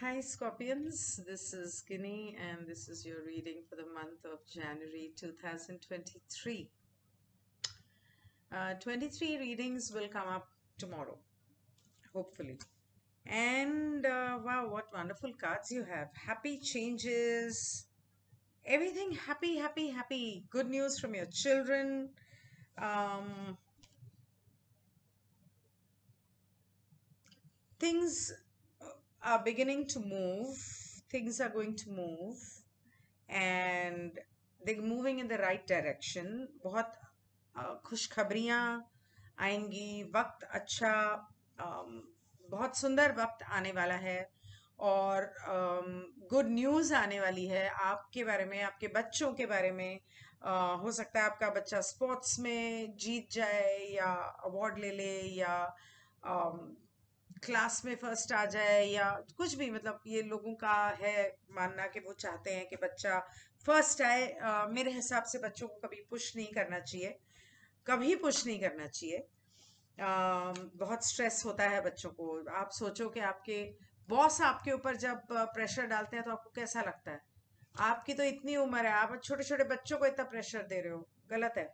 Hi Scorpions, this is Guinea and this is your reading for the month of January 2023. Uh, 23 readings will come up tomorrow, hopefully. And uh, wow, what wonderful cards you have. Happy changes, everything happy, happy, happy. Good news from your children. Um, things are beginning to move, things are going to move, and they're moving in the right direction. बहुत खुशखबरियाँ आएंगी वक्त अच्छा बहुत सुंदर वक्त आने वाला है और गुड um, न्यूज़ आने वाली है आपके बारे में आपके बच्चों के बारे में uh, हो सकता है आपका बच्चा स्पोर्ट्स में जीत जाए या अवार्ड ले ले या um, क्लास में फर्स्ट आ जाए या कुछ भी मतलब ये लोगों का है मानना कि वो चाहते हैं कि बच्चा फर्स्ट आए आ, मेरे हिसाब से बच्चों को कभी पुश नहीं करना चाहिए कभी पुश नहीं करना चाहिए बहुत स्ट्रेस होता है बच्चों को आप सोचो कि आपके बॉस आपके ऊपर जब प्रेशर डालते हैं तो आपको कैसा लगता है आपकी तो इतनी उम्र है आप छोटे छोटे बच्चों को इतना प्रेशर दे रहे हो गलत है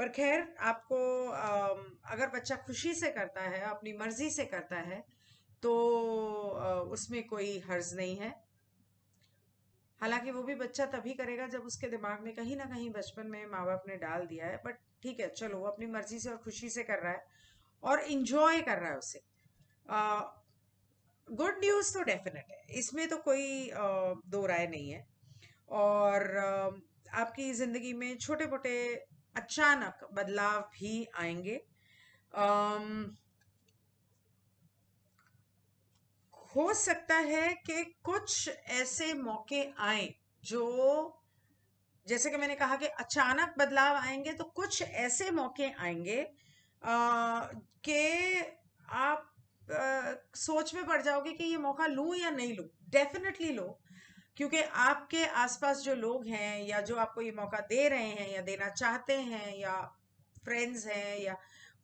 पर खैर आपको अगर बच्चा खुशी से करता है अपनी मर्जी से करता है तो उसमें कोई हर्ज नहीं है हालांकि वो भी बच्चा तभी करेगा जब उसके दिमाग में कहीं ना कहीं बचपन में माँ बाप ने डाल दिया है बट ठीक है चलो वो अपनी मर्जी से और खुशी से कर रहा है और इंजॉय कर रहा है उसे गुड न्यूज़ तो डेफिनेट है इसमें तो कोई दो राय नहीं है और आपकी ज़िंदगी में छोटे मोटे अचानक बदलाव भी आएंगे अम्म हो सकता है कि कुछ ऐसे मौके आए जो जैसे कि मैंने कहा कि अचानक बदलाव आएंगे तो कुछ ऐसे मौके आएंगे कि आप आ, सोच में पड़ जाओगे कि ये मौका लूं या नहीं लूं डेफिनेटली लो क्योंकि आपके आसपास जो लोग हैं या जो आपको ये मौका दे रहे हैं या देना चाहते हैं या फ्रेंड्स हैं या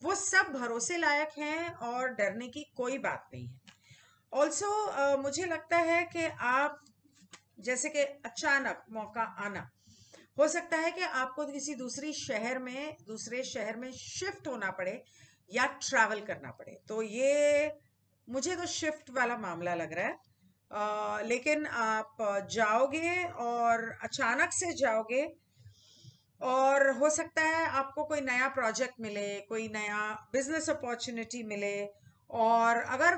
वो सब भरोसे लायक हैं और डरने की कोई बात नहीं है ऑल्सो मुझे लगता है कि आप जैसे कि अचानक मौका आना हो सकता है कि आपको किसी दूसरी शहर में दूसरे शहर में शिफ्ट होना पड़े या ट्रैवल करना पड़े तो ये मुझे तो शिफ्ट वाला मामला लग रहा है आ, लेकिन आप जाओगे और अचानक से जाओगे और हो सकता है आपको कोई नया प्रोजेक्ट मिले कोई नया बिजनेस अपॉर्चुनिटी मिले और अगर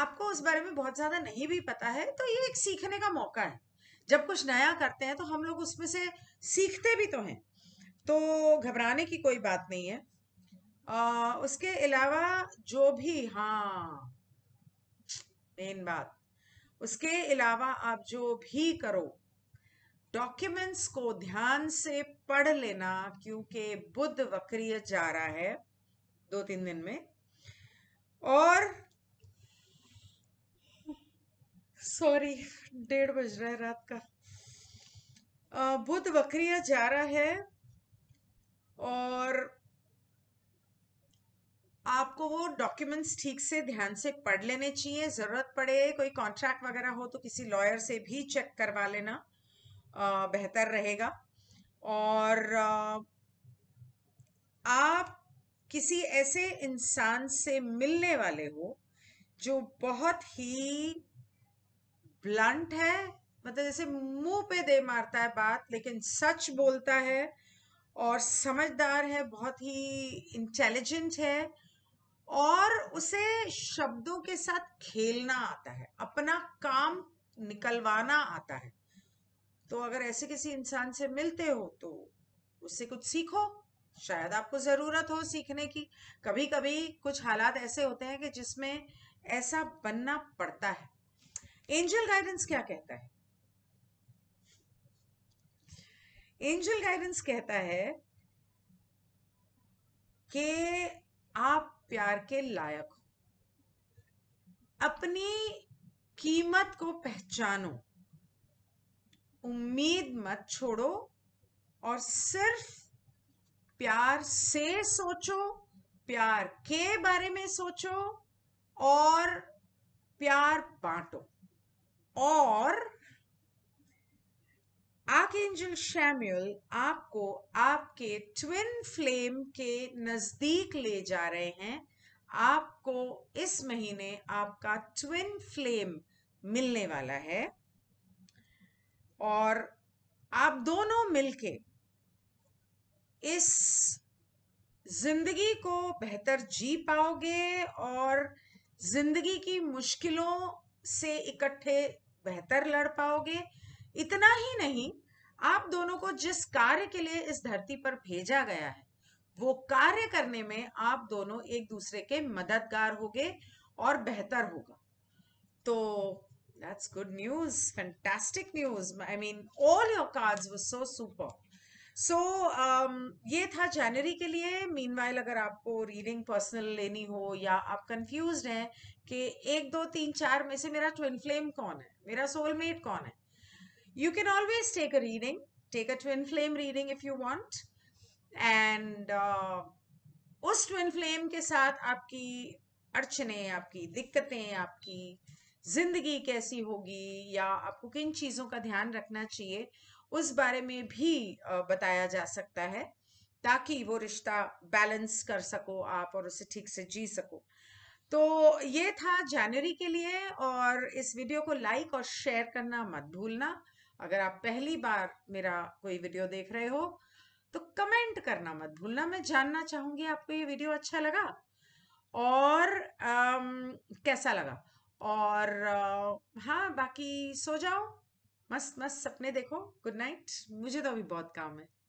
आपको उस बारे में बहुत ज़्यादा नहीं भी पता है तो ये एक सीखने का मौका है जब कुछ नया करते हैं तो हम लोग उसमें से सीखते भी तो हैं तो घबराने की कोई बात नहीं है आ, उसके अलावा जो भी हाँ मेन बात उसके अलावा आप जो भी करो डॉक्यूमेंट्स को ध्यान से पढ़ लेना क्योंकि बुद्ध वक्रिय जा रहा है दो तीन दिन में और सॉरी डेढ़ बज रहा है रात का बुद्ध वक्रिय जा रहा है और डॉक्यूमेंट्स ठीक से ध्यान से पढ़ लेने चाहिए ज़रूरत पड़े कोई कॉन्ट्रैक्ट वगैरह हो तो किसी लॉयर से भी चेक करवा लेना बेहतर रहेगा और आप किसी ऐसे इंसान से मिलने वाले हो जो बहुत ही ब्लंट है मतलब जैसे मुंह पे दे मारता है बात लेकिन सच बोलता है और समझदार है बहुत ही इंटेलिजेंट है और उसे शब्दों के साथ खेलना आता है अपना काम निकलवाना आता है तो अगर ऐसे किसी इंसान से मिलते हो तो उससे कुछ सीखो शायद आपको ज़रूरत हो सीखने की कभी कभी कुछ हालात ऐसे होते हैं कि जिसमें ऐसा बनना पड़ता है एंजल गाइडेंस क्या कहता है एंजल गाइडेंस कहता है कि आप प्यार के लायक हो अपनी कीमत को पहचानो उम्मीद मत छोड़ो और सिर्फ प्यार से सोचो प्यार के बारे में सोचो और प्यार बांटो और आर्कएंजल शैम्यूल आपको आपके ट्विन फ्लेम के नज़दीक ले जा रहे हैं आपको इस महीने आपका ट्विन फ्लेम मिलने वाला है और आप दोनों मिलके इस जिंदगी को बेहतर जी पाओगे और जिंदगी की मुश्किलों से इकट्ठे बेहतर लड़ पाओगे इतना ही नहीं आप दोनों को जिस कार्य के लिए इस धरती पर भेजा गया है वो कार्य करने में आप दोनों एक दूसरे के मददगार होगे और बेहतर होगा तो that's good news fantastic news I mean all your cards were so super so so, um, ये था जनवरी के लिए मीनवाइल अगर आपको रीडिंग पर्सनल लेनी हो या आप कंफ्यूज हैं कि एक दो तीन चार में से मेरा ट्विन फ्लेम कौन है मेरा सोलमेट कौन है You can always take a reading, take a twin flame reading if you want. And uh, उस ट्विन फ्लेम के साथ आपकी अड़चने आपकी दिक्कतें आपकी जिंदगी कैसी होगी या आपको किन चीज़ों का ध्यान रखना चाहिए उस बारे में भी बताया जा सकता है ताकि वो रिश्ता बैलेंस कर सको आप और उसे ठीक से जी सको तो ये था जनवरी के लिए और इस वीडियो को लाइक और शेयर करना मत भूलना अगर आप पहली बार मेरा कोई वीडियो देख रहे हो तो कमेंट करना मत भूलना मैं जानना चाहूंगी आपको ये वीडियो अच्छा लगा और आम, कैसा लगा और आ, हाँ बाकी सो जाओ मस्त मस्त सपने देखो गुड नाइट मुझे तो अभी बहुत काम है